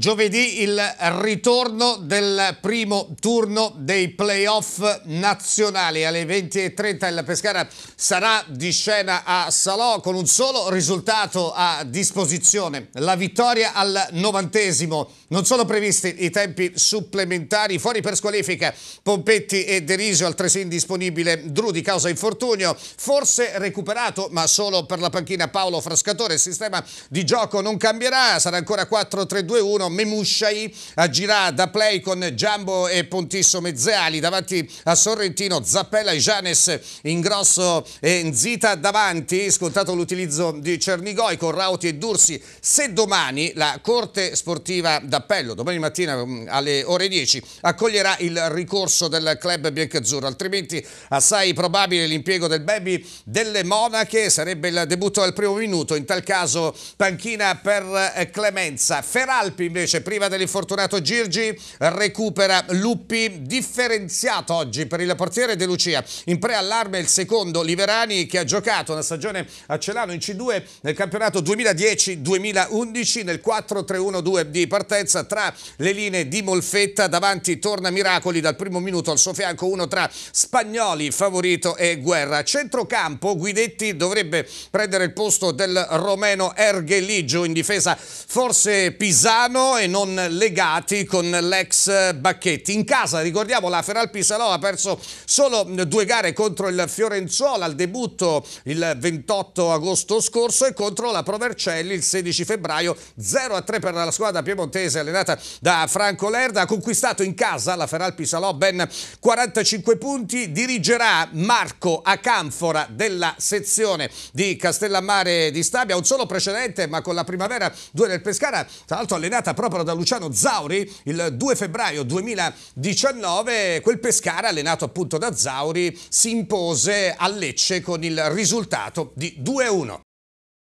Giovedì il ritorno del primo turno dei playoff nazionali alle 20.30 il Pescara sarà di scena a Salò con un solo risultato a disposizione, la vittoria al novantesimo. Non sono previsti i tempi supplementari, fuori per squalifica Pompetti e Derisio, altresì indisponibile Dru causa infortunio, forse recuperato ma solo per la panchina Paolo Frascatore, il sistema di gioco non cambierà, sarà ancora 4-3-2-1 Memusciai agirà da play con Giambo e Pontisso Mezzeali davanti a Sorrentino, Zappella e Janes in grosso e in Zita davanti, scontato l'utilizzo di Cernigoi con Rauti e Dursi. Se domani la Corte Sportiva d'Appello, domani mattina mm, alle ore 10, accoglierà il ricorso del club biancazzurro, altrimenti assai probabile l'impiego del baby delle monache, sarebbe il debutto al primo minuto, in tal caso panchina per eh, Clemenza. Feralpi invece invece priva dell'infortunato Girgi, recupera Luppi, differenziato oggi per il portiere De Lucia. In preallarme il secondo Liverani che ha giocato una stagione a Celano in C2 nel campionato 2010-2011 nel 4-3-1-2 di partenza tra le linee di Molfetta davanti torna Miracoli dal primo minuto al suo fianco uno tra Spagnoli, Favorito e Guerra. Centrocampo Guidetti dovrebbe prendere il posto del romeno Ergheligio in difesa forse Pisano lontano e non legati con l'ex Bacchetti. In casa, ricordiamo, la Feralpi Salò ha perso solo due gare contro il Fiorenzuola al debutto il 28 agosto scorso e contro la Provercelli il 16 febbraio 0-3 per la squadra piemontese allenata da Franco Lerda. Ha conquistato in casa la Feralpi Salò ben 45 punti. Dirigerà Marco Acanfora della sezione di Castellammare di Stabia. Un solo precedente ma con la primavera 2 del Pescara, tra l'altro allenata pubblicata proprio da Luciano Zauri il 2 febbraio 2019, quel Pescara allenato appunto da Zauri si impose a Lecce con il risultato di 2-1.